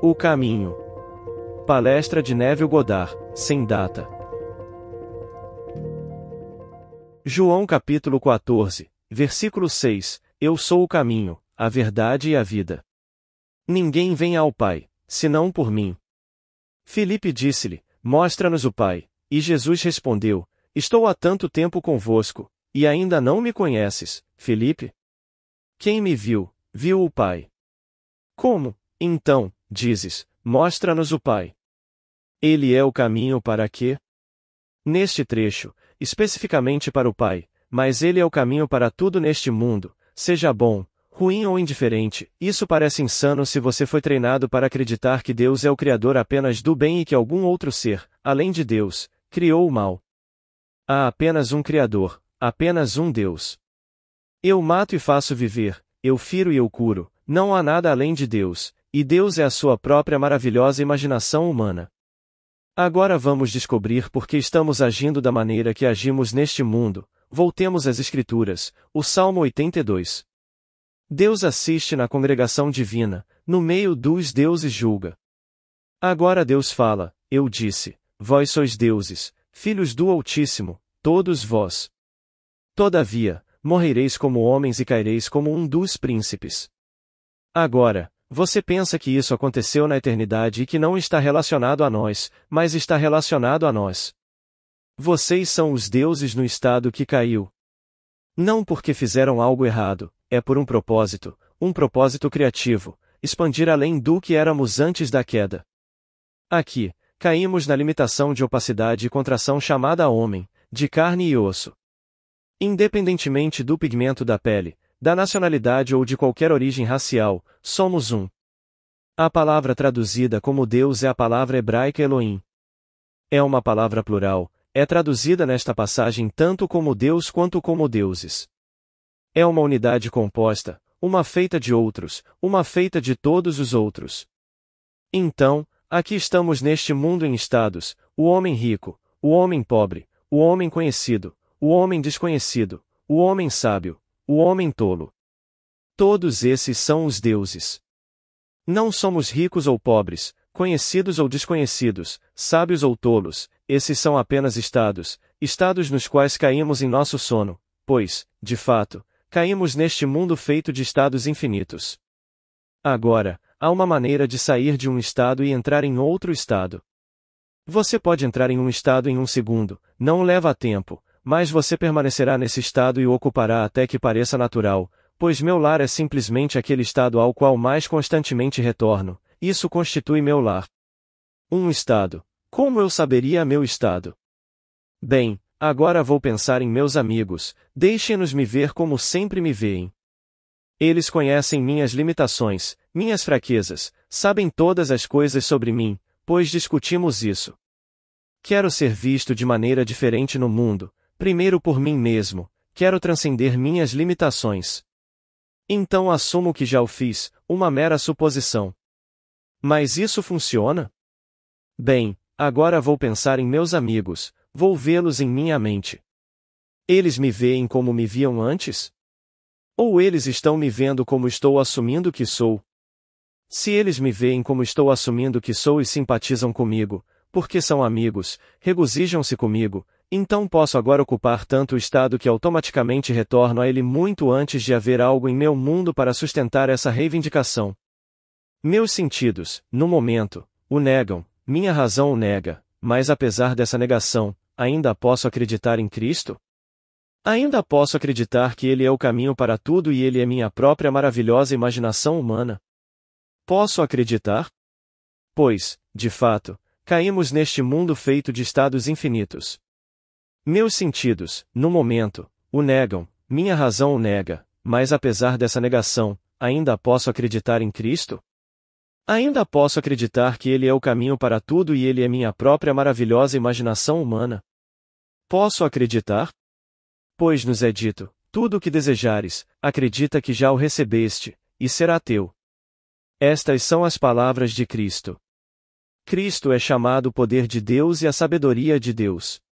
O Caminho. Palestra de Neville Goddard, sem data. João capítulo 14, versículo 6: Eu sou o caminho, a verdade e a vida. Ninguém vem ao Pai, senão por mim. Filipe disse-lhe: Mostra-nos o Pai. E Jesus respondeu: Estou há tanto tempo convosco, e ainda não me conheces, Filipe? Quem me viu, viu o Pai. Como, então, dizes: Mostra-nos o Pai. Ele é o caminho para quê Neste trecho, especificamente para o Pai, mas ele é o caminho para tudo neste mundo, seja bom, ruim ou indiferente. Isso parece insano se você foi treinado para acreditar que Deus é o criador apenas do bem e que algum outro ser, além de Deus, criou o mal. Há apenas um criador, apenas um Deus. Eu mato e faço viver, eu firo e eu curo, não há nada além de Deus, e Deus é a sua própria maravilhosa imaginação humana. Agora vamos descobrir por que estamos agindo da maneira que agimos neste mundo. Voltemos às Escrituras, o Salmo 82. Deus assiste na congregação divina, no meio dos deuses julga. Agora Deus fala: Eu disse, vós sois deuses, filhos do Altíssimo, todos vós. Todavia, morrereis como homens e caireis como um dos príncipes. Agora, você pensa que isso aconteceu na eternidade e que não está relacionado a nós, mas está relacionado a nós. Vocês são os deuses no estado que caiu. Não porque fizeram algo errado, é por um propósito, um propósito criativo, expandir além do que éramos antes da queda. Aqui, caímos na limitação de opacidade e contração chamada homem, de carne e osso. Independentemente do pigmento da pele, da nacionalidade ou de qualquer origem racial, somos um. A palavra traduzida como Deus é a palavra hebraica Elohim. É uma palavra plural, é traduzida nesta passagem tanto como Deus quanto como deuses. É uma unidade composta, uma feita de outros, uma feita de todos os outros. Então, aqui estamos neste mundo em estados: o homem rico, o homem pobre, o homem conhecido, o homem desconhecido, o homem sábio, o homem tolo. Todos esses são os deuses. Não somos ricos ou pobres, conhecidos ou desconhecidos, sábios ou tolos, esses são apenas estados, estados nos quais caímos em nosso sono, pois, de fato, caímos neste mundo feito de estados infinitos. Agora, há uma maneira de sair de um estado e entrar em outro estado. Você pode entrar em um estado em um segundo, não leva tempo, mas você permanecerá nesse estado e o ocupará até que pareça natural, pois meu lar é simplesmente aquele estado ao qual mais constantemente retorno, isso constitui meu lar. Um estado. Como eu saberia meu estado? Bem, agora vou pensar em meus amigos, deixem-nos me ver como sempre me veem. Eles conhecem minhas limitações, minhas fraquezas, sabem todas as coisas sobre mim, pois discutimos isso. Quero ser visto de maneira diferente no mundo, primeiro por mim mesmo, quero transcender minhas limitações. Então assumo que já o fiz, uma mera suposição. Mas isso funciona? Bem, agora vou pensar em meus amigos, vou vê-los em minha mente. Eles me veem como me viam antes? Ou eles estão me vendo como estou assumindo que sou? Se eles me veem como estou assumindo que sou e simpatizam comigo, porque são amigos, regozijam-se comigo, então posso agora ocupar tanto o estado que automaticamente retorno a ele muito antes de haver algo em meu mundo para sustentar essa reivindicação. Meus sentidos, no momento, o negam, minha razão o nega, mas apesar dessa negação, ainda posso acreditar em Cristo? Ainda posso acreditar que Ele é o caminho para tudo e Ele é minha própria maravilhosa imaginação humana? Posso acreditar? Pois, de fato, caímos neste mundo feito de estados infinitos. Meus sentidos, no momento, o negam, minha razão o nega, mas apesar dessa negação, ainda posso acreditar em Cristo? Ainda posso acreditar que Ele é o caminho para tudo e Ele é minha própria maravilhosa imaginação humana? Posso acreditar? Pois nos é dito: tudo o que desejares, acredita que já o recebeste, e será teu. Estas são as palavras de Cristo. Cristo é chamado o poder de Deus e a sabedoria de Deus.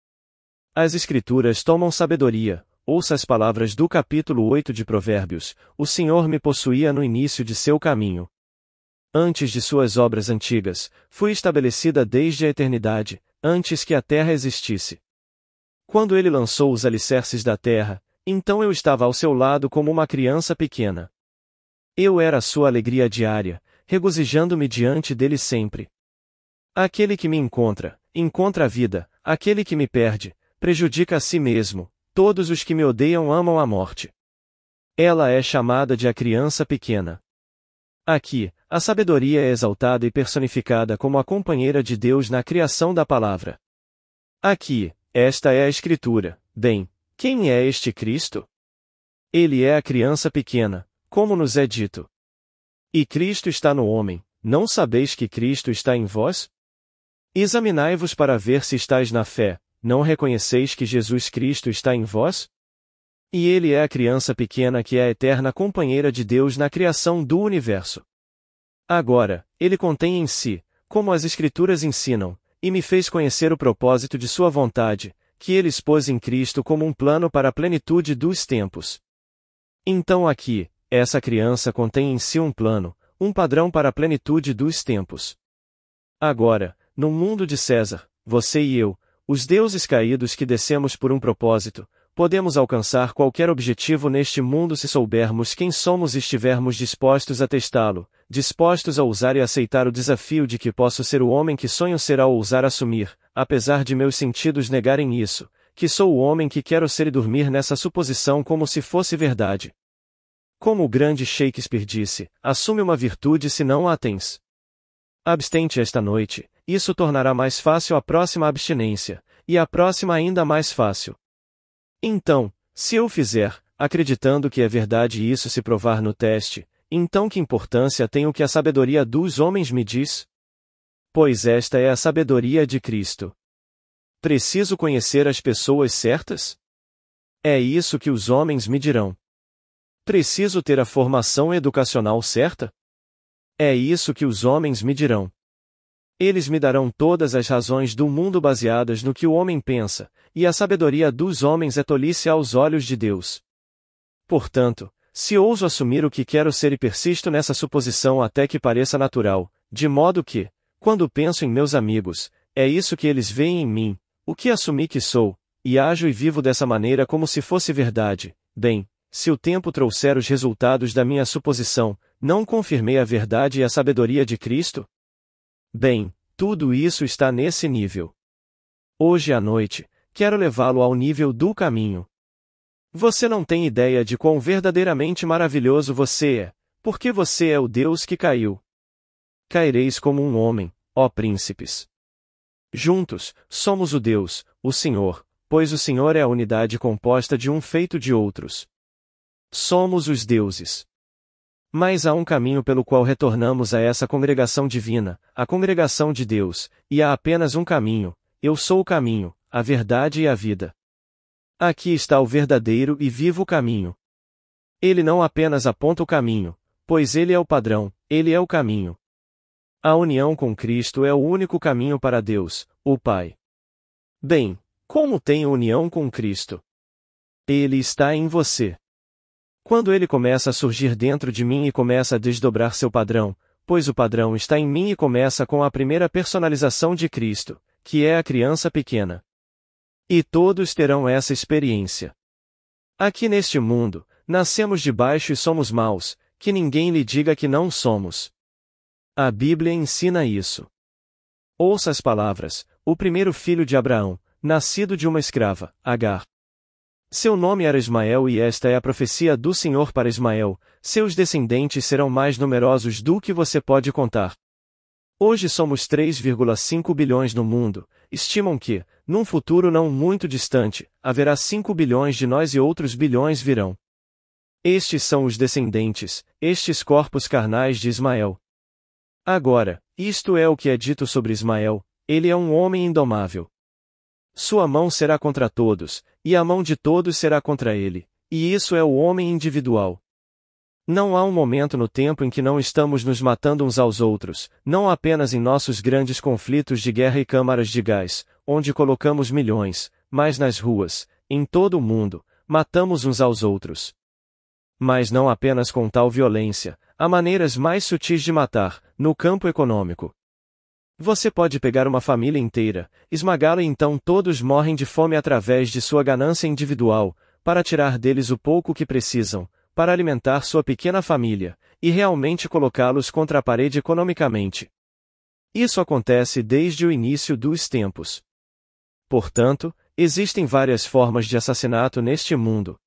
As Escrituras tomam sabedoria, ouça as palavras do capítulo 8 de Provérbios: O Senhor me possuía no início de seu caminho. Antes de suas obras antigas, fui estabelecida desde a eternidade, antes que a terra existisse. Quando ele lançou os alicerces da terra, então eu estava ao seu lado como uma criança pequena. Eu era a sua alegria diária, regozijando-me diante dele sempre. Aquele que me encontra, encontra a vida, aquele que me perde, prejudica a si mesmo, todos os que me odeiam amam a morte. Ela é chamada de a criança pequena. Aqui, a sabedoria é exaltada e personificada como a companheira de Deus na criação da palavra. Aqui, esta é a Escritura, bem, quem é este Cristo? Ele é a criança pequena, como nos é dito. E Cristo está no homem, não sabeis que Cristo está em vós? Examinai-vos para ver se estáis na fé, não reconheceis que Jesus Cristo está em vós? E ele é a criança pequena que é a eterna companheira de Deus na criação do universo. Agora, ele contém em si, como as Escrituras ensinam, e me fez conhecer o propósito de sua vontade, que ele expôs em Cristo como um plano para a plenitude dos tempos. Então aqui, essa criança contém em si um plano, um padrão para a plenitude dos tempos. Agora, no mundo de César, você e eu, os deuses caídos que descemos por um propósito, podemos alcançar qualquer objetivo neste mundo se soubermos quem somos e estivermos dispostos a testá-lo, dispostos a usar e aceitar o desafio de que posso ser o homem que sonho ser ao ousar assumir, apesar de meus sentidos negarem isso, que sou o homem que quero ser e dormir nessa suposição como se fosse verdade. Como o grande Shakespeare disse, assume uma virtude se não a tens. Abstente esta noite, isso tornará mais fácil a próxima abstinência, e a próxima ainda mais fácil. Então, se eu fizer, acreditando que é verdade isso se provar no teste, então que importância tem o que a sabedoria dos homens me diz? Pois esta é a sabedoria de Cristo. Preciso conhecer as pessoas certas? É isso que os homens me dirão. Preciso ter a formação educacional certa? É isso que os homens me dirão. Eles me darão todas as razões do mundo baseadas no que o homem pensa, e a sabedoria dos homens é tolice aos olhos de Deus. Portanto, se ouso assumir o que quero ser e persisto nessa suposição até que pareça natural, de modo que, quando penso em meus amigos, é isso que eles veem em mim, o que assumi que sou, e ajo e vivo dessa maneira como se fosse verdade, bem, se o tempo trouxer os resultados da minha suposição, não confirmei a verdade e a sabedoria de Cristo? Bem, tudo isso está nesse nível. Hoje à noite, quero levá-lo ao nível do caminho. Você não tem ideia de quão verdadeiramente maravilhoso você é, porque você é o Deus que caiu. Caireis como um homem, ó príncipes. Juntos, somos o Deus, o Senhor, pois o Senhor é a unidade composta de um feito de outros. Somos os deuses. Mas há um caminho pelo qual retornamos a essa congregação divina, a congregação de Deus, e há apenas um caminho: eu sou o caminho, a verdade e a vida. Aqui está o verdadeiro e vivo caminho. Ele não apenas aponta o caminho, pois ele é o padrão, ele é o caminho. A união com Cristo é o único caminho para Deus, o Pai. Bem, como tem união com Cristo? Ele está em você. Quando ele começa a surgir dentro de mim e começa a desdobrar seu padrão, pois o padrão está em mim e começa com a primeira personalização de Cristo, que é a criança pequena. E todos terão essa experiência. Aqui neste mundo, nascemos de baixo e somos maus, que ninguém lhe diga que não somos. A Bíblia ensina isso. Ouça as palavras, o primeiro filho de Abraão, nascido de uma escrava, Agar, seu nome era Ismael e esta é a profecia do Senhor para Ismael: seus descendentes serão mais numerosos do que você pode contar. Hoje somos 3,5 bilhões no mundo, estimam que, num futuro não muito distante, haverá 5 bilhões de nós e outros bilhões virão. Estes são os descendentes, estes corpos carnais de Ismael. Agora, isto é o que é dito sobre Ismael: ele é um homem indomável. Sua mão será contra todos, e a mão de todos será contra ele, e isso é o homem individual. Não há um momento no tempo em que não estamos nos matando uns aos outros, não apenas em nossos grandes conflitos de guerra e câmaras de gás, onde colocamos milhões, mas nas ruas, em todo o mundo, matamos uns aos outros. Mas não apenas com tal violência, há maneiras mais sutis de matar, no campo econômico. Você pode pegar uma família inteira, esmagá-la e então todos morrem de fome através de sua ganância individual, para tirar deles o pouco que precisam, para alimentar sua pequena família, e realmente colocá-los contra a parede economicamente. Isso acontece desde o início dos tempos. Portanto, existem várias formas de assassinato neste mundo.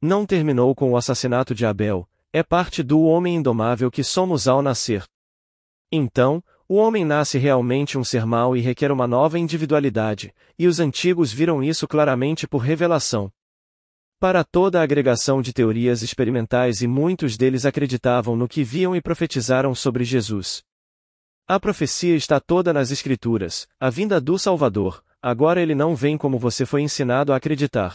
Não terminou com o assassinato de Abel, é parte do homem indomável que somos ao nascer. Então, o homem nasce realmente um ser mau e requer uma nova individualidade, e os antigos viram isso claramente por revelação. Para toda a agregação de teorias experimentais e muitos deles acreditavam no que viam e profetizaram sobre Jesus. A profecia está toda nas Escrituras, a vinda do Salvador, agora ele não vem como você foi ensinado a acreditar.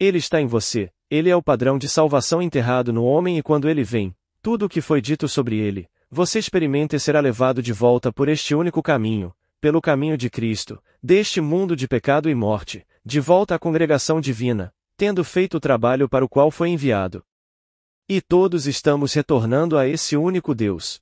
Ele está em você, ele é o padrão de salvação enterrado no homem e quando ele vem, tudo o que foi dito sobre ele, você experimenta e será levado de volta por este único caminho, pelo caminho de Cristo, deste mundo de pecado e morte, de volta à congregação divina, tendo feito o trabalho para o qual foi enviado. E todos estamos retornando a esse único Deus.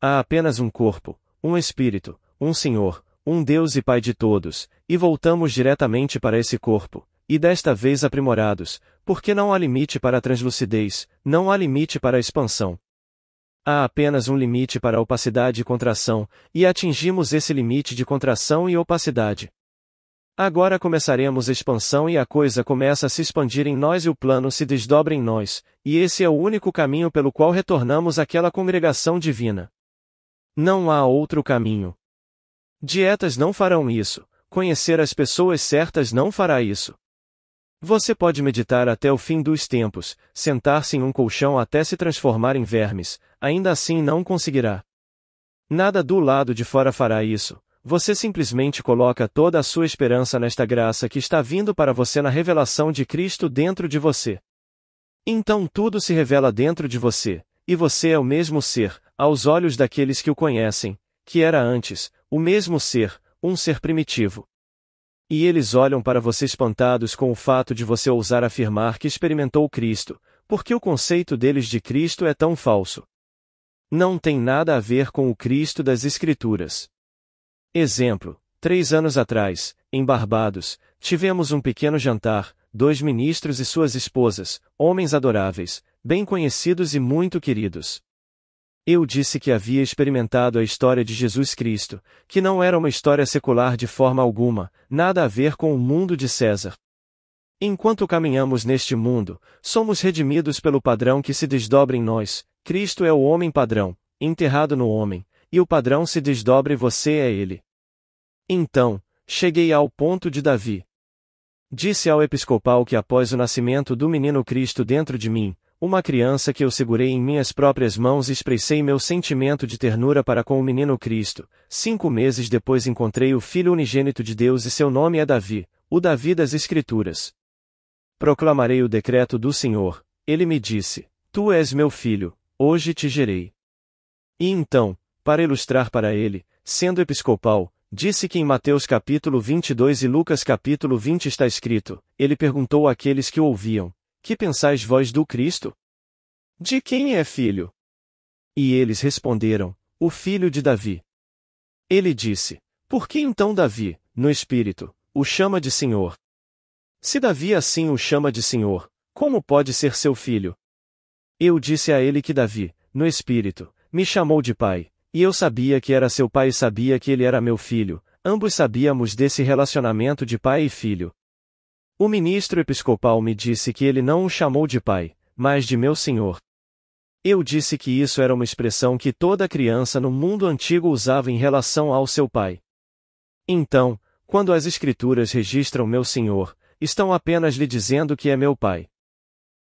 Há apenas um corpo, um Espírito, um Senhor, um Deus e Pai de todos, e voltamos diretamente para esse corpo, e desta vez aprimorados, porque não há limite para a translucidez, não há limite para a expansão. Há apenas um limite para opacidade e contração, e atingimos esse limite de contração e opacidade. Agora começaremos a expansão e a coisa começa a se expandir em nós e o plano se desdobra em nós, e esse é o único caminho pelo qual retornamos àquela congregação divina. Não há outro caminho. Dietas não farão isso, conhecer as pessoas certas não fará isso. Você pode meditar até o fim dos tempos, sentar-se em um colchão até se transformar em vermes, ainda assim não conseguirá. Nada do lado de fora fará isso. Você simplesmente coloca toda a sua esperança nesta graça que está vindo para você na revelação de Cristo dentro de você. Então tudo se revela dentro de você, e você é o mesmo ser, aos olhos daqueles que o conhecem, que era antes, o mesmo ser, um ser primitivo. E eles olham para você espantados com o fato de você ousar afirmar que experimentou Cristo, porque o conceito deles de Cristo é tão falso. Não tem nada a ver com o Cristo das Escrituras. Exemplo: três anos atrás, em Barbados, tivemos um pequeno jantar, dois ministros e suas esposas, homens adoráveis, bem conhecidos e muito queridos. Eu disse que havia experimentado a história de Jesus Cristo, que não era uma história secular de forma alguma, nada a ver com o mundo de César. Enquanto caminhamos neste mundo, somos redimidos pelo padrão que se desdobra em nós, Cristo é o homem padrão, enterrado no homem, e o padrão se desdobra e você é ele. Então, cheguei ao ponto de Davi. Disse ao episcopal que após o nascimento do menino Cristo dentro de mim, uma criança que eu segurei em minhas próprias mãos e expressei meu sentimento de ternura para com o menino Cristo. Cinco meses depois encontrei o Filho unigênito de Deus e seu nome é Davi, o Davi das Escrituras. Proclamarei o decreto do Senhor. Ele me disse: Tu és meu filho, hoje te gerei. E então, para ilustrar para ele, sendo episcopal, disse que em Mateus capítulo 22 e Lucas capítulo 20 está escrito: Ele perguntou àqueles que ouviam: que pensais vós do Cristo? De quem é filho? E eles responderam: O filho de Davi. Ele disse: Por que então Davi, no espírito, o chama de Senhor? Se Davi assim o chama de Senhor, como pode ser seu filho? Eu disse a ele que Davi, no espírito, me chamou de pai, e eu sabia que era seu pai e sabia que ele era meu filho, ambos sabíamos desse relacionamento de pai e filho. O ministro episcopal me disse que ele não o chamou de pai, mas de meu senhor. Eu disse que isso era uma expressão que toda criança no mundo antigo usava em relação ao seu pai. Então, quando as escrituras registram meu senhor, estão apenas lhe dizendo que é meu pai.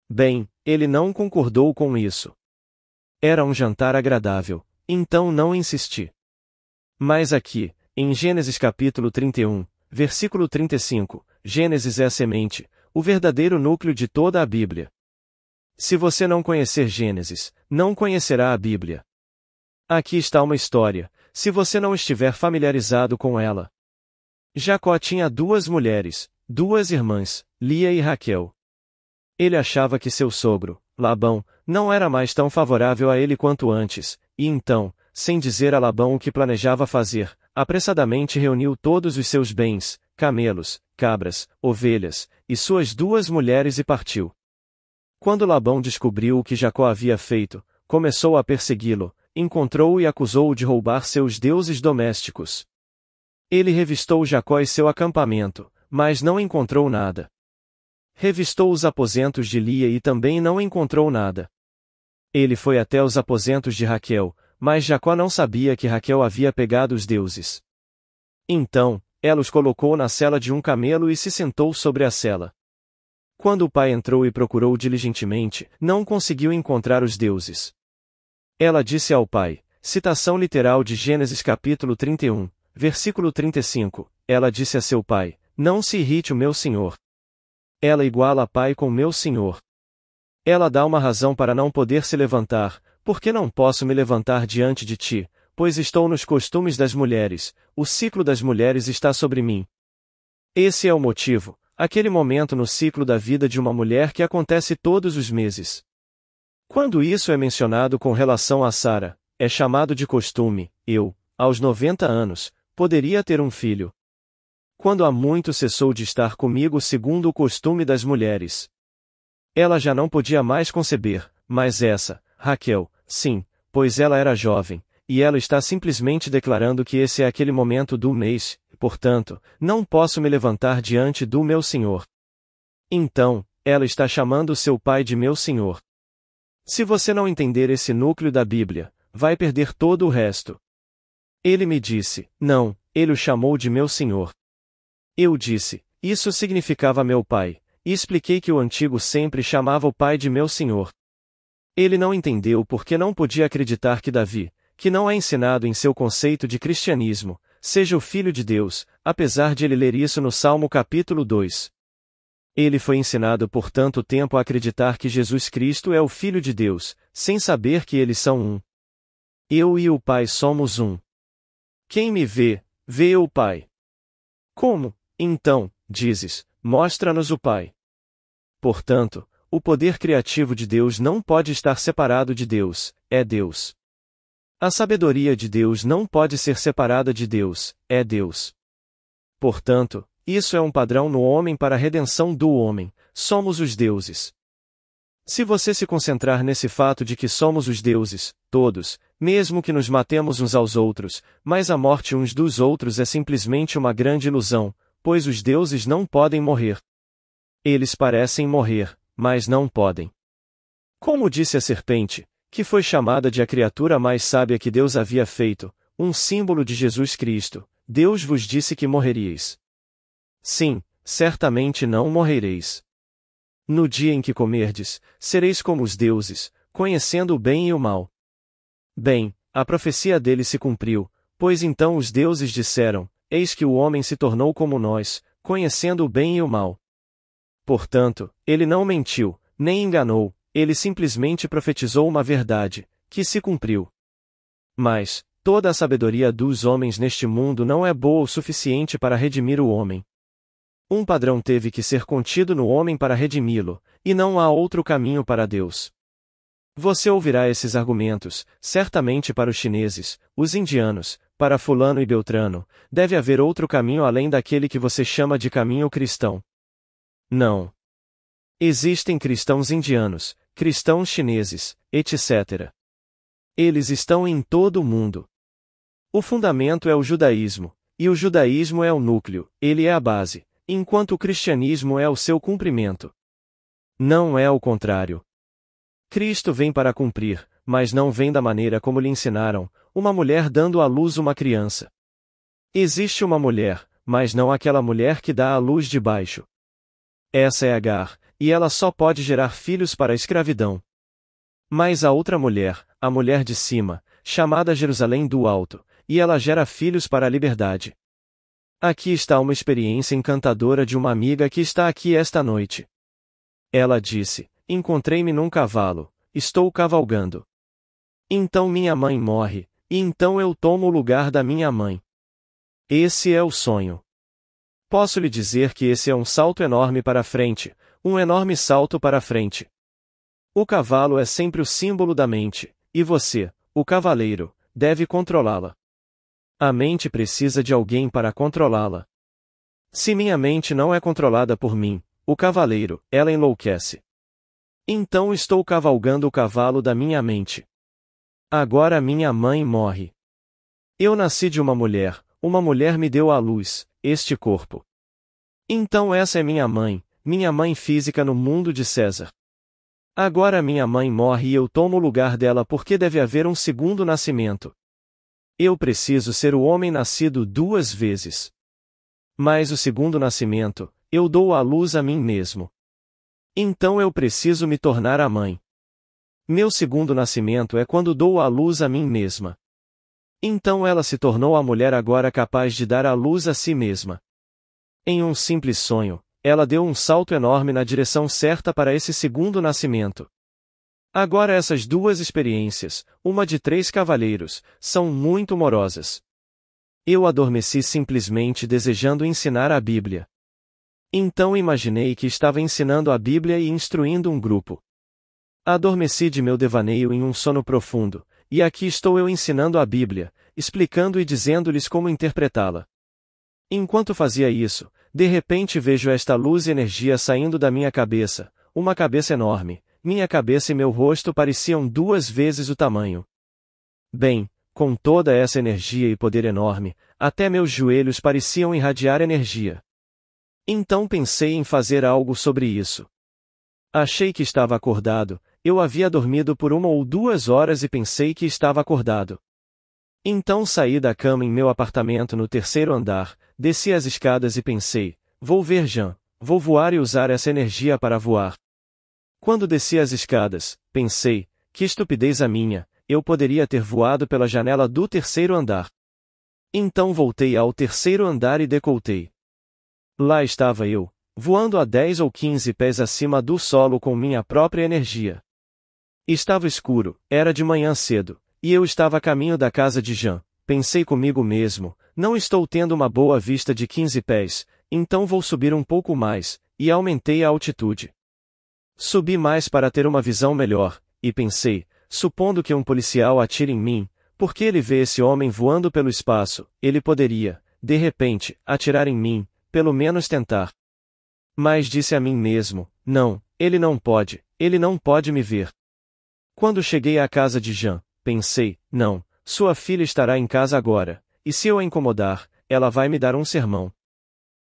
Bem, ele não concordou com isso. Era um jantar agradável, então não insisti. Mas aqui, em Gênesis capítulo 31, versículo 35, Gênesis é a semente, o verdadeiro núcleo de toda a Bíblia. Se você não conhecer Gênesis, não conhecerá a Bíblia. Aqui está uma história, se você não estiver familiarizado com ela. Jacó tinha duas mulheres, duas irmãs, Lia e Raquel. Ele achava que seu sogro, Labão, não era mais tão favorável a ele quanto antes, e então, sem dizer a Labão o que planejava fazer, apressadamente reuniu todos os seus bens, camelos, cabras, ovelhas, e suas duas mulheres e partiu. Quando Labão descobriu o que Jacó havia feito, começou a persegui-lo, encontrou-o e acusou-o de roubar seus deuses domésticos. Ele revistou Jacó e seu acampamento, mas não encontrou nada. Revistou os aposentos de Lia e também não encontrou nada. Ele foi até os aposentos de Raquel, mas Jacó não sabia que Raquel havia pegado os deuses. Então, ela os colocou na cela de um camelo e se sentou sobre a cela. Quando o pai entrou e procurou diligentemente, não conseguiu encontrar os deuses. Ela disse ao pai, citação literal de Gênesis capítulo 31, versículo 35, ela disse a seu pai, não se irrite o meu senhor. Ela iguala pai com meu senhor. Ela dá uma razão para não poder se levantar, porque não posso me levantar diante de ti, pois estou nos costumes das mulheres, o ciclo das mulheres está sobre mim. Esse é o motivo, aquele momento no ciclo da vida de uma mulher que acontece todos os meses. Quando isso é mencionado com relação a Sara, é chamado de costume, eu, aos 90 anos, poderia ter um filho. Quando há muito cessou de estar comigo segundo o costume das mulheres. Ela já não podia mais conceber, mas essa, Raquel, sim, pois ela era jovem, e ela está simplesmente declarando que esse é aquele momento do mês, portanto, não posso me levantar diante do meu senhor. Então, ela está chamando seu pai de meu senhor. Se você não entender esse núcleo da Bíblia, vai perder todo o resto. Ele me disse, não, ele o chamou de meu senhor. Eu disse, isso significava meu pai, e expliquei que o antigo sempre chamava o pai de meu senhor. Ele não entendeu porque não podia acreditar que Davi, que não é ensinado em seu conceito de cristianismo, seja o Filho de Deus, apesar de ele ler isso no Salmo capítulo 2. Ele foi ensinado por tanto tempo a acreditar que Jesus Cristo é o Filho de Deus, sem saber que eles são um. Eu e o Pai somos um. Quem me vê, vê o Pai. Como, então, dizes, mostra-nos o Pai? Portanto, o poder criativo de Deus não pode estar separado de Deus, é Deus. A sabedoria de Deus não pode ser separada de Deus, é Deus. Portanto, isso é um padrão no homem para a redenção do homem, somos os deuses. Se você se concentrar nesse fato de que somos os deuses, todos, mesmo que nos matemos uns aos outros, mas a morte uns dos outros é simplesmente uma grande ilusão, pois os deuses não podem morrer. Eles parecem morrer, mas não podem. Como disse a serpente, que foi chamada de a criatura mais sábia que Deus havia feito, um símbolo de Jesus Cristo, Deus vos disse que morreríeis. Sim, certamente não morrereis. No dia em que comerdes, sereis como os deuses, conhecendo o bem e o mal. Bem, a profecia dele se cumpriu, pois então os deuses disseram: Eis que o homem se tornou como nós, conhecendo o bem e o mal. Portanto, ele não mentiu, nem enganou, ele simplesmente profetizou uma verdade, que se cumpriu. Mas, toda a sabedoria dos homens neste mundo não é boa o suficiente para redimir o homem. Um padrão teve que ser contido no homem para redimi-lo, e não há outro caminho para Deus. Você ouvirá esses argumentos, certamente para os chineses, os indianos, para Fulano e Beltrano, deve haver outro caminho além daquele que você chama de caminho cristão. Não. Existem cristãos indianos, cristãos chineses, etc. Eles estão em todo o mundo. O fundamento é o judaísmo, e o judaísmo é o núcleo, ele é a base, enquanto o cristianismo é o seu cumprimento. Não é o contrário. Cristo vem para cumprir, mas não vem da maneira como lhe ensinaram, uma mulher dando à luz uma criança. Existe uma mulher, mas não aquela mulher que dá à luz de baixo. Essa é Agar, e ela só pode gerar filhos para a escravidão. Mas a outra mulher, a mulher de cima, chamada Jerusalém do Alto, e ela gera filhos para a liberdade. Aqui está uma experiência encantadora de uma amiga que está aqui esta noite. Ela disse: Encontrei-me num cavalo, estou cavalgando. Então minha mãe morre, e então eu tomo o lugar da minha mãe. Esse é o sonho. Posso lhe dizer que esse é um salto enorme para frente, um enorme salto para a frente. O cavalo é sempre o símbolo da mente, e você, o cavaleiro, deve controlá-la. A mente precisa de alguém para controlá-la. Se minha mente não é controlada por mim, o cavaleiro, ela enlouquece. Então estou cavalgando o cavalo da minha mente. Agora minha mãe morre. Eu nasci de uma mulher, uma mulher me deu à luz, este corpo. Então essa é minha mãe, minha mãe física no mundo de César. Agora minha mãe morre e eu tomo o lugar dela porque deve haver um segundo nascimento. Eu preciso ser o homem nascido duas vezes. Mas o segundo nascimento, eu dou à luz a mim mesmo. Então eu preciso me tornar a mãe. Meu segundo nascimento é quando dou à luz a mim mesma. Então ela se tornou a mulher agora capaz de dar à luz a si mesma. Em um simples sonho, ela deu um salto enorme na direção certa para esse segundo nascimento. Agora essas duas experiências, uma de três cavaleiros, são muito morosas. Eu adormeci simplesmente desejando ensinar a Bíblia. Então imaginei que estava ensinando a Bíblia e instruindo um grupo. Adormeci de meu devaneio em um sono profundo, e aqui estou eu ensinando a Bíblia, explicando e dizendo-lhes como interpretá-la. Enquanto fazia isso, de repente vejo esta luz e energia saindo da minha cabeça, uma cabeça enorme, minha cabeça e meu rosto pareciam duas vezes o tamanho. Bem, com toda essa energia e poder enorme, até meus joelhos pareciam irradiar energia. Então pensei em fazer algo sobre isso. Achei que estava acordado, eu havia dormido por uma ou duas horas e pensei que estava acordado. Então saí da cama em meu apartamento no terceiro andar, desci as escadas e pensei: vou ver Jean, vou voar e usar essa energia para voar. Quando desci as escadas, pensei: que estupidez a minha, eu poderia ter voado pela janela do terceiro andar. Então voltei ao terceiro andar e decoltei. Lá estava eu, voando a 10 ou 15 pés acima do solo com minha própria energia. Estava escuro, era de manhã cedo, e eu estava a caminho da casa de Jean. Pensei comigo mesmo, não estou tendo uma boa vista de 15 pés, então vou subir um pouco mais, e aumentei a altitude. Subi mais para ter uma visão melhor, e pensei, supondo que um policial atire em mim, porque ele vê esse homem voando pelo espaço, ele poderia, de repente, atirar em mim, pelo menos tentar. Mas disse a mim mesmo, não, ele não pode, ele não pode me ver. Quando cheguei à casa de Jean, Pensei, não, sua filha estará em casa agora, e se eu a incomodar, ela vai me dar um sermão.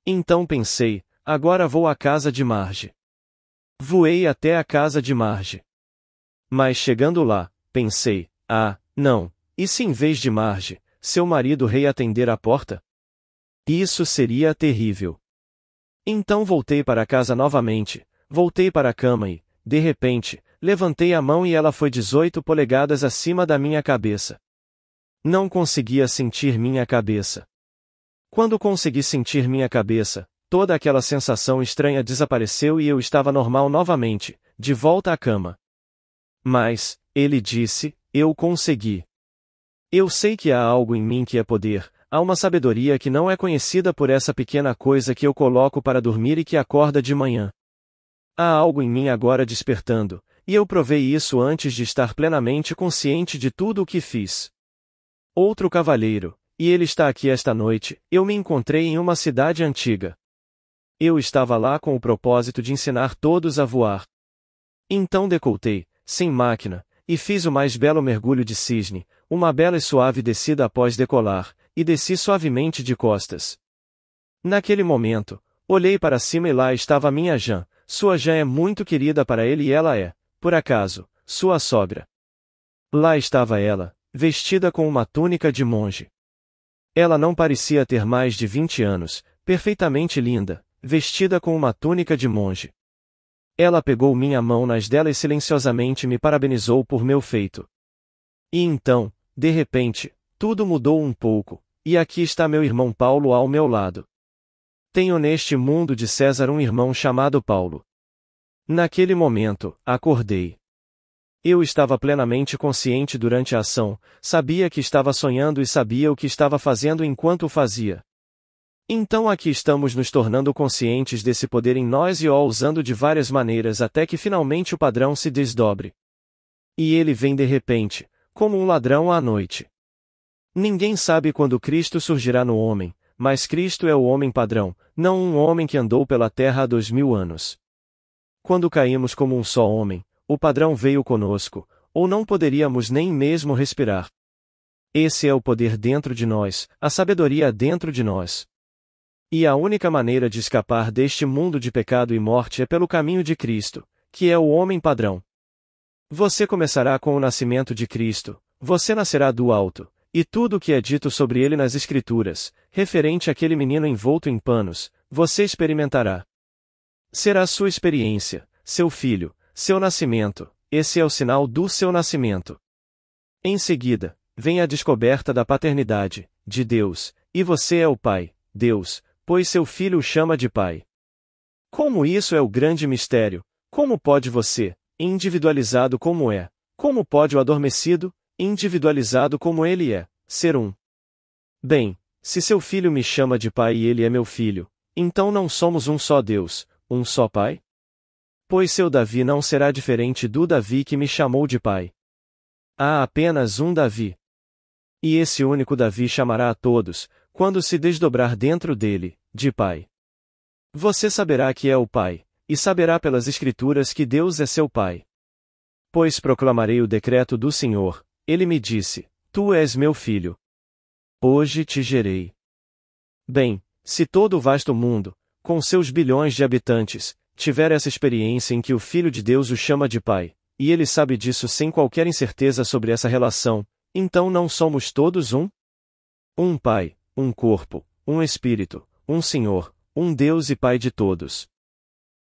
Então pensei, agora vou à casa de Marge. Voei até a casa de Marge. Mas chegando lá, pensei, ah, não, e se em vez de Marge, seu marido rei atender à porta? Isso seria terrível. Então voltei para casa novamente, voltei para a cama e, de repente, Levantei a mão e ela foi 18 polegadas acima da minha cabeça. Não conseguia sentir minha cabeça. Quando consegui sentir minha cabeça, toda aquela sensação estranha desapareceu e eu estava normal novamente, de volta à cama. Mas, ele disse, eu consegui. Eu sei que há algo em mim que é poder, há uma sabedoria que não é conhecida por essa pequena coisa que eu coloco para dormir e que acorda de manhã. Há algo em mim agora despertando, e eu provei isso antes de estar plenamente consciente de tudo o que fiz. Outro cavaleiro, e ele está aqui esta noite, eu me encontrei em uma cidade antiga. Eu estava lá com o propósito de ensinar todos a voar. Então decoltei, sem máquina, e fiz o mais belo mergulho de cisne, uma bela e suave descida após decolar, e desci suavemente de costas. Naquele momento, olhei para cima e lá estava minha Jan, sua Jan é muito querida para ele e ela é, por acaso, sua sogra. Lá estava ela, vestida com uma túnica de monge. Ela não parecia ter mais de vinte anos, perfeitamente linda, vestida com uma túnica de monge. Ela pegou minha mão nas dela e silenciosamente me parabenizou por meu feito. E então, de repente, tudo mudou um pouco, e aqui está meu irmão Paulo ao meu lado. Tenho neste mundo de César um irmão chamado Paulo. Naquele momento, acordei. Eu estava plenamente consciente durante a ação, sabia que estava sonhando e sabia o que estava fazendo enquanto o fazia. Então aqui estamos nos tornando conscientes desse poder em nós e o usando de várias maneiras até que finalmente o padrão se desdobre. E ele vem de repente, como um ladrão à noite. Ninguém sabe quando Cristo surgirá no homem, mas Cristo é o homem padrão, não um homem que andou pela terra há dois mil anos. Quando caímos como um só homem, o padrão veio conosco, ou não poderíamos nem mesmo respirar. Esse é o poder dentro de nós, a sabedoria dentro de nós. E a única maneira de escapar deste mundo de pecado e morte é pelo caminho de Cristo, que é o homem padrão. Você começará com o nascimento de Cristo, você nascerá do alto, e tudo o que é dito sobre ele nas Escrituras, referente àquele menino envolto em panos, você experimentará. Será sua experiência, seu filho, seu nascimento, esse é o sinal do seu nascimento. Em seguida, vem a descoberta da paternidade, de Deus, e você é o Pai, Deus, pois seu filho o chama de Pai. Como isso é o grande mistério, como pode você, individualizado como é, como pode o adormecido, individualizado como ele é, ser um? Bem, se seu filho me chama de pai e ele é meu filho, então não somos um só Deus, um só Pai? Pois seu Davi não será diferente do Davi que me chamou de Pai. Há apenas um Davi. E esse único Davi chamará a todos, quando se desdobrar dentro dele, de Pai. Você saberá que é o Pai, e saberá pelas Escrituras que Deus é seu Pai. Pois proclamarei o decreto do Senhor, ele me disse: Tu és meu filho. Hoje te gerei. Bem, se todo o vasto mundo, com seus bilhões de habitantes, tiver essa experiência em que o Filho de Deus o chama de Pai, e ele sabe disso sem qualquer incerteza sobre essa relação, então não somos todos um? Um Pai, um corpo, um Espírito, um Senhor, um Deus e Pai de todos.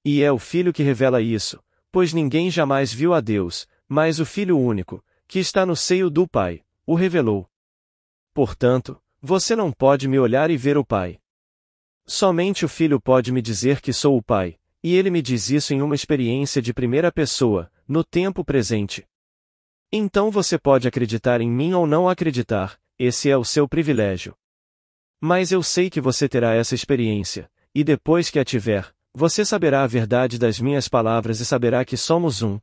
E é o Filho que revela isso, pois ninguém jamais viu a Deus, mas o Filho único, que está no seio do Pai, o revelou. Portanto, você não pode me olhar e ver o Pai. Somente o filho pode me dizer que sou o pai, e ele me diz isso em uma experiência de primeira pessoa, no tempo presente. Então você pode acreditar em mim ou não acreditar, esse é o seu privilégio. Mas eu sei que você terá essa experiência, e depois que a tiver, você saberá a verdade das minhas palavras e saberá que somos um.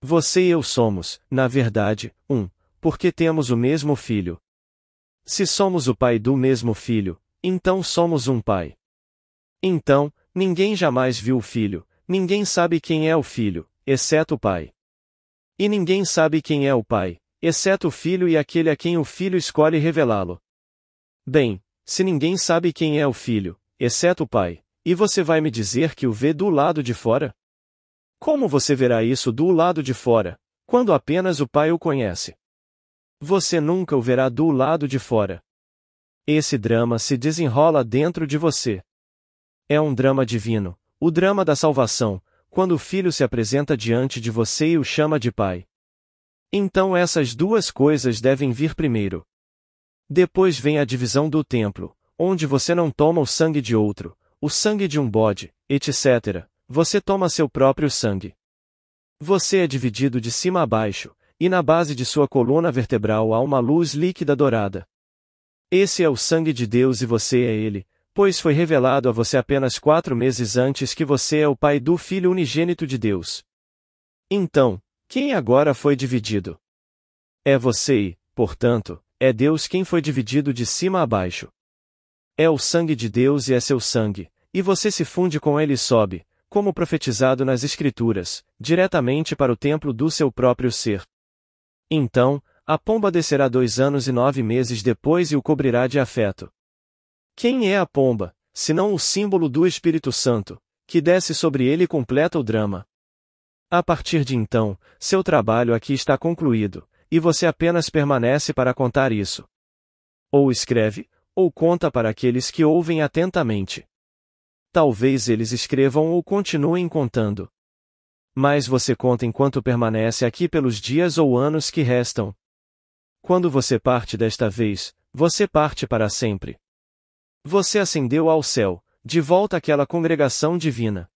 Você e eu somos, na verdade, um, porque temos o mesmo filho. Se somos o pai do mesmo filho, então somos um pai. Então, ninguém jamais viu o filho, ninguém sabe quem é o filho, exceto o pai. E ninguém sabe quem é o pai, exceto o filho e aquele a quem o filho escolhe revelá-lo. Bem, se ninguém sabe quem é o filho, exceto o pai, e você vai me dizer que o vê do lado de fora? Como você verá isso do lado de fora, quando apenas o pai o conhece? Você nunca o verá do lado de fora. Esse drama se desenrola dentro de você. É um drama divino, o drama da salvação, quando o filho se apresenta diante de você e o chama de pai. Então essas duas coisas devem vir primeiro. Depois vem a divisão do templo, onde você não toma o sangue de outro, o sangue de um bode, etc. Você toma seu próprio sangue. Você é dividido de cima a baixo, e na base de sua coluna vertebral há uma luz líquida dourada. Esse é o sangue de Deus e você é ele, pois foi revelado a você apenas quatro meses antes que você é o pai do Filho unigênito de Deus. Então, quem agora foi dividido? É você e, portanto, é Deus quem foi dividido de cima a baixo. É o sangue de Deus e é seu sangue, e você se funde com ele e sobe, como profetizado nas Escrituras, diretamente para o templo do seu próprio ser. Então, a pomba descerá dois anos e nove meses depois e o cobrirá de afeto. Quem é a pomba, senão o símbolo do Espírito Santo, que desce sobre ele e completa o drama? A partir de então, seu trabalho aqui está concluído, e você apenas permanece para contar isso. Ou escreve, ou conta para aqueles que ouvem atentamente. Talvez eles escrevam ou continuem contando. Mas você conta enquanto permanece aqui pelos dias ou anos que restam, quando você parte desta vez, você parte para sempre. Você ascendeu ao céu, de volta àquela congregação divina.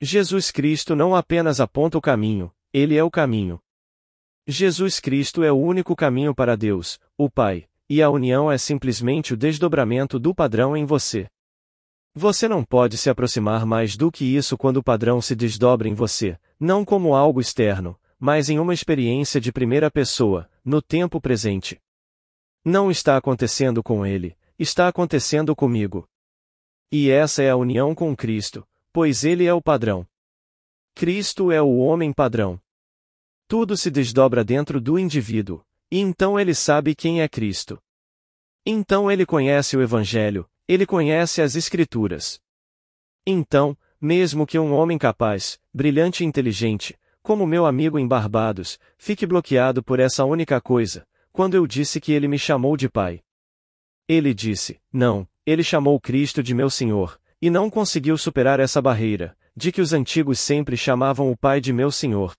Jesus Cristo não apenas aponta o caminho, ele é o caminho. Jesus Cristo é o único caminho para Deus, o Pai, e a união é simplesmente o desdobramento do padrão em você. Você não pode se aproximar mais do que isso quando o padrão se desdobra em você, não como algo externo, mas em uma experiência de primeira pessoa, no tempo presente. Não está acontecendo com ele, está acontecendo comigo. E essa é a união com Cristo, pois ele é o padrão. Cristo é o homem padrão. Tudo se desdobra dentro do indivíduo, e então ele sabe quem é Cristo. Então ele conhece o Evangelho, ele conhece as Escrituras. Então, mesmo que um homem capaz, brilhante e inteligente, como meu amigo em Barbados, fique bloqueado por essa única coisa, quando eu disse que ele me chamou de pai. Ele disse, não, ele chamou Cristo de meu Senhor, e não conseguiu superar essa barreira, de que os antigos sempre chamavam o pai de meu Senhor.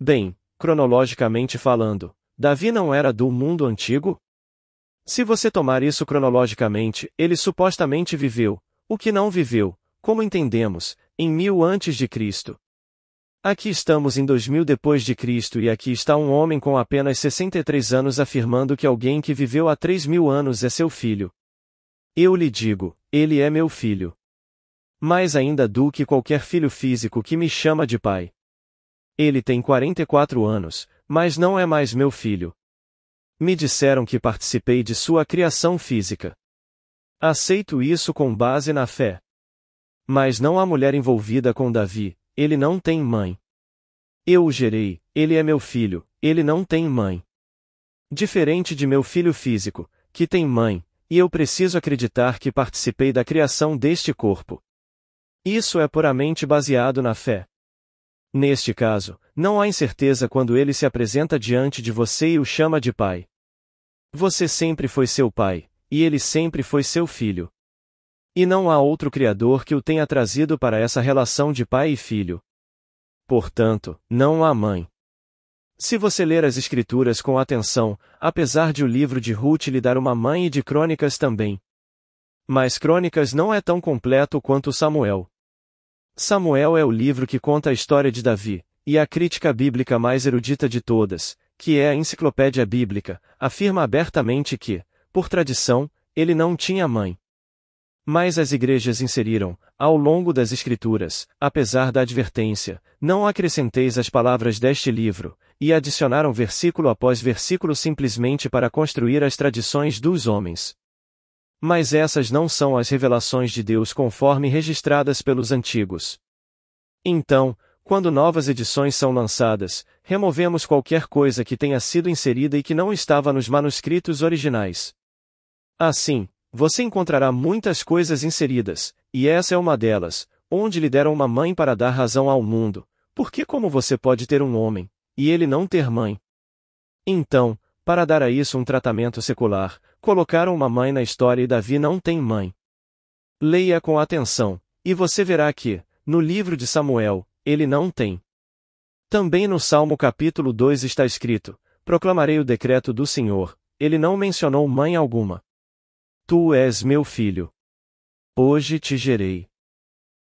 Bem, cronologicamente falando, Davi não era do mundo antigo? Se você tomar isso cronologicamente, ele supostamente viveu, o que não viveu, como entendemos, em mil antes de Cristo, Aqui estamos em 2000 depois de Cristo e aqui está um homem com apenas 63 anos afirmando que alguém que viveu há 3.000 anos é seu filho. Eu lhe digo, ele é meu filho. Mais ainda do que qualquer filho físico que me chama de pai. Ele tem 44 anos, mas não é mais meu filho. Me disseram que participei de sua criação física. Aceito isso com base na fé. Mas não há mulher envolvida com Davi, ele não tem mãe. Eu o gerei, ele é meu filho, ele não tem mãe. Diferente de meu filho físico, que tem mãe, e eu preciso acreditar que participei da criação deste corpo. Isso é puramente baseado na fé. Neste caso, não há incerteza quando ele se apresenta diante de você e o chama de pai. Você sempre foi seu pai, e ele sempre foi seu filho. E não há outro Criador que o tenha trazido para essa relação de pai e filho. Portanto, não há mãe. Se você ler as Escrituras com atenção, apesar de o livro de Ruth lhe dar uma mãe e de Crônicas também. Mas Crônicas não é tão completo quanto Samuel. Samuel é o livro que conta a história de Davi, e a crítica bíblica mais erudita de todas, que é a Enciclopédia Bíblica, afirma abertamente que, por tradição, ele não tinha mãe. Mas as igrejas inseriram, ao longo das Escrituras, apesar da advertência, não acrescenteis as palavras deste livro, e adicionaram versículo após versículo simplesmente para construir as tradições dos homens. Mas essas não são as revelações de Deus conforme registradas pelos antigos. Então, quando novas edições são lançadas, removemos qualquer coisa que tenha sido inserida e que não estava nos manuscritos originais. Assim, você encontrará muitas coisas inseridas, e essa é uma delas, onde lhe deram uma mãe para dar razão ao mundo, porque como você pode ter um homem, e ele não ter mãe? Então, para dar a isso um tratamento secular, colocaram uma mãe na história e Davi não tem mãe. Leia com atenção, e você verá que, no livro de Samuel, ele não tem. Também no Salmo capítulo 2 está escrito, proclamarei o decreto do Senhor, ele não mencionou mãe alguma. Tu és meu filho. Hoje te gerei.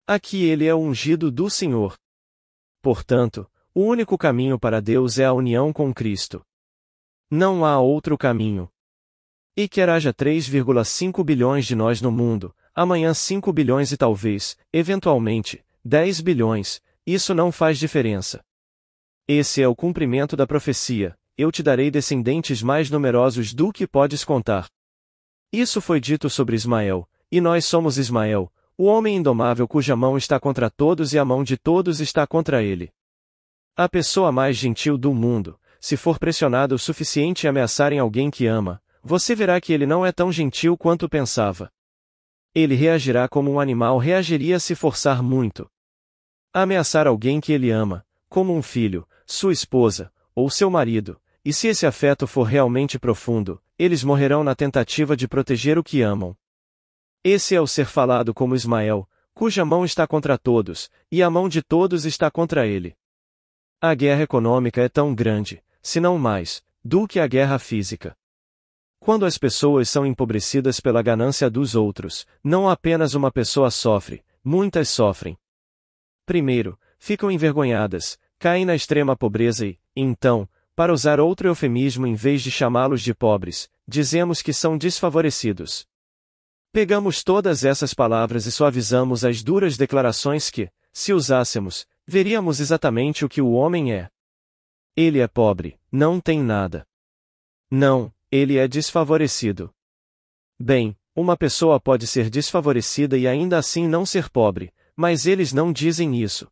Aqui ele é ungido do Senhor. Portanto, o único caminho para Deus é a união com Cristo. Não há outro caminho. E quer haja 3,5 bilhões de nós no mundo, amanhã 5 bilhões e talvez, eventualmente, 10 bilhões, isso não faz diferença. Esse é o cumprimento da profecia: eu te darei descendentes mais numerosos do que podes contar. Isso foi dito sobre Ismael, e nós somos Ismael, o homem indomável cuja mão está contra todos e a mão de todos está contra ele. A pessoa mais gentil do mundo, se for pressionada o suficiente e ameaçarem alguém que ama, você verá que ele não é tão gentil quanto pensava. Ele reagirá como um animal reagiria se forçar muito. Ameaçar alguém que ele ama, como um filho, sua esposa, ou seu marido, e se esse afeto for realmente profundo, eles morrerão na tentativa de proteger o que amam. Esse é o ser falado como Ismael, cuja mão está contra todos, e a mão de todos está contra ele. A guerra econômica é tão grande, se não mais, do que a guerra física. Quando as pessoas são empobrecidas pela ganância dos outros, não apenas uma pessoa sofre, muitas sofrem. Primeiro, ficam envergonhadas, caem na extrema pobreza e, então, para usar outro eufemismo em vez de chamá-los de pobres, dizemos que são desfavorecidos. Pegamos todas essas palavras e suavizamos as duras declarações que, se usássemos, veríamos exatamente o que o homem é. Ele é pobre, não tem nada. Não, ele é desfavorecido. Bem, uma pessoa pode ser desfavorecida e ainda assim não ser pobre, mas eles não dizem isso.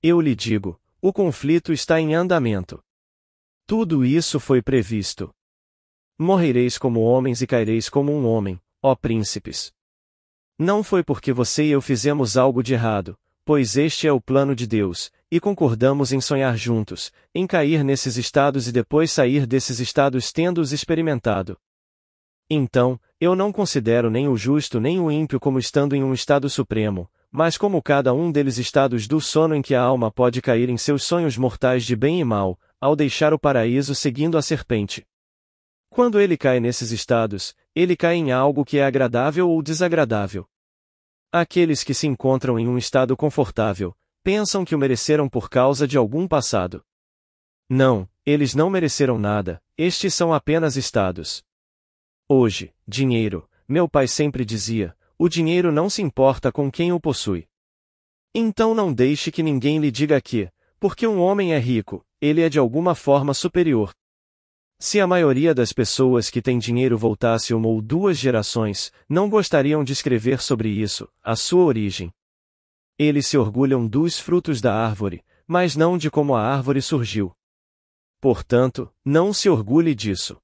Eu lhe digo, o conflito está em andamento. Tudo isso foi previsto. Morrereis como homens e caireis como um homem, ó príncipes. Não foi porque você e eu fizemos algo de errado, pois este é o plano de Deus, e concordamos em sonhar juntos, em cair nesses estados e depois sair desses estados tendo-os experimentado. Então, eu não considero nem o justo nem o ímpio como estando em um estado supremo, mas como cada um deles estados do sono em que a alma pode cair em seus sonhos mortais de bem e mal, ao deixar o paraíso seguindo a serpente. Quando ele cai nesses estados, ele cai em algo que é agradável ou desagradável. Aqueles que se encontram em um estado confortável, pensam que o mereceram por causa de algum passado. Não, eles não mereceram nada, estes são apenas estados. Hoje, dinheiro, meu pai sempre dizia, o dinheiro não se importa com quem o possui. Então não deixe que ninguém lhe diga que, porque um homem é rico, ele é de alguma forma superior. Se a maioria das pessoas que têm dinheiro voltasse uma ou duas gerações, não gostariam de escrever sobre isso, a sua origem. Eles se orgulham dos frutos da árvore, mas não de como a árvore surgiu. Portanto, não se orgulhe disso.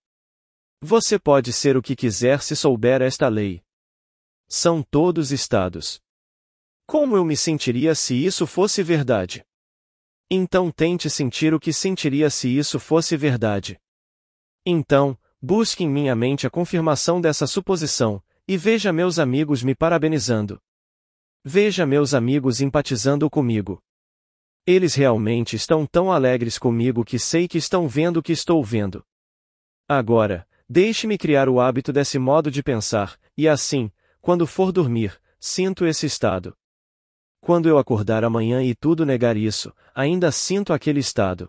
Você pode ser o que quiser se souber esta lei. São todos estados. Como eu me sentiria se isso fosse verdade? Então tente sentir o que sentiria se isso fosse verdade. Então, busque em minha mente a confirmação dessa suposição, e veja meus amigos me parabenizando. Veja meus amigos empatizando comigo. Eles realmente estão tão alegres comigo que sei que estão vendo o que estou vendo. Agora, deixe-me criar o hábito desse modo de pensar, e assim, quando for dormir, sinto esse estado quando eu acordar amanhã e tudo negar isso, ainda sinto aquele estado.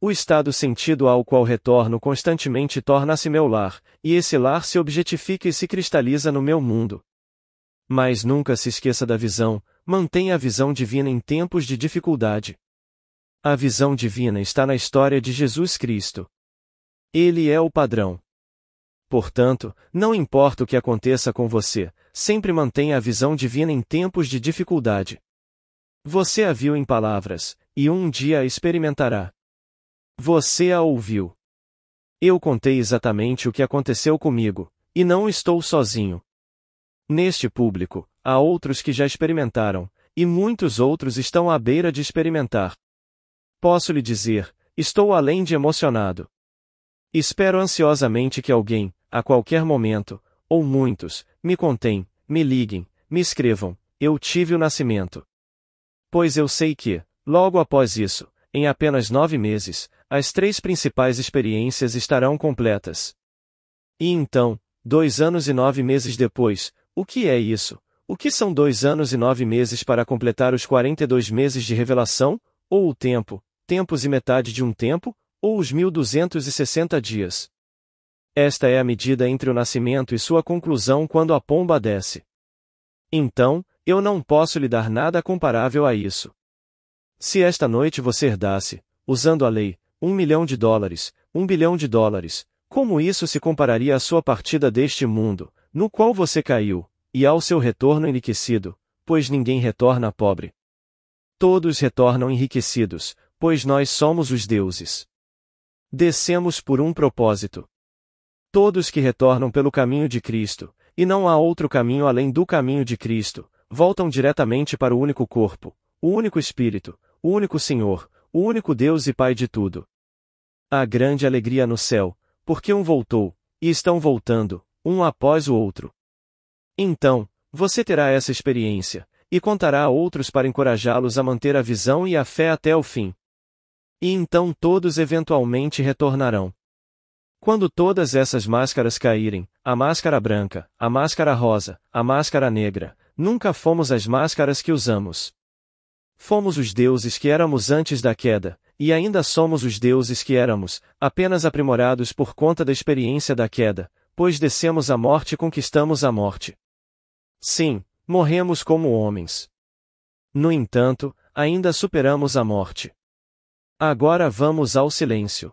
O estado sentido ao qual retorno constantemente torna-se meu lar, e esse lar se objetifica e se cristaliza no meu mundo. Mas nunca se esqueça da visão, mantenha a visão divina em tempos de dificuldade. A visão divina está na história de Jesus Cristo. Ele é o padrão. Portanto, não importa o que aconteça com você, sempre mantenha a visão divina em tempos de dificuldade. Você a viu em palavras, e um dia a experimentará. Você a ouviu. Eu contei exatamente o que aconteceu comigo, e não estou sozinho. Neste público, há outros que já experimentaram, e muitos outros estão à beira de experimentar. Posso lhe dizer, estou além de emocionado. Espero ansiosamente que alguém, a qualquer momento, ou muitos, me contêm, me liguem, me escrevam, eu tive o nascimento. Pois eu sei que, logo após isso, em apenas nove meses, as três principais experiências estarão completas. E então, dois anos e nove meses depois, o que é isso? O que são dois anos e nove meses para completar os 42 meses de revelação, ou o tempo, tempos e metade de um tempo, ou os 1260 dias? Esta é a medida entre o nascimento e sua conclusão quando a pomba desce. Então, eu não posso lhe dar nada comparável a isso. Se esta noite você herdasse, usando a lei, um milhão de dólares, um bilhão de dólares, como isso se compararia à sua partida deste mundo, no qual você caiu, e ao seu retorno enriquecido, pois ninguém retorna pobre. Todos retornam enriquecidos, pois nós somos os deuses. Descemos por um propósito. Todos que retornam pelo caminho de Cristo, e não há outro caminho além do caminho de Cristo, voltam diretamente para o único corpo, o único Espírito, o único Senhor, o único Deus e Pai de tudo. Há grande alegria no céu, porque um voltou, e estão voltando, um após o outro. Então, você terá essa experiência, e contará a outros para encorajá-los a manter a visão e a fé até o fim. E então todos eventualmente retornarão. Quando todas essas máscaras caírem, a máscara branca, a máscara rosa, a máscara negra, nunca fomos as máscaras que usamos. Fomos os deuses que éramos antes da queda, e ainda somos os deuses que éramos, apenas aprimorados por conta da experiência da queda, pois descemos à morte e conquistamos a morte. Sim, morremos como homens. No entanto, ainda superamos a morte. Agora vamos ao silêncio.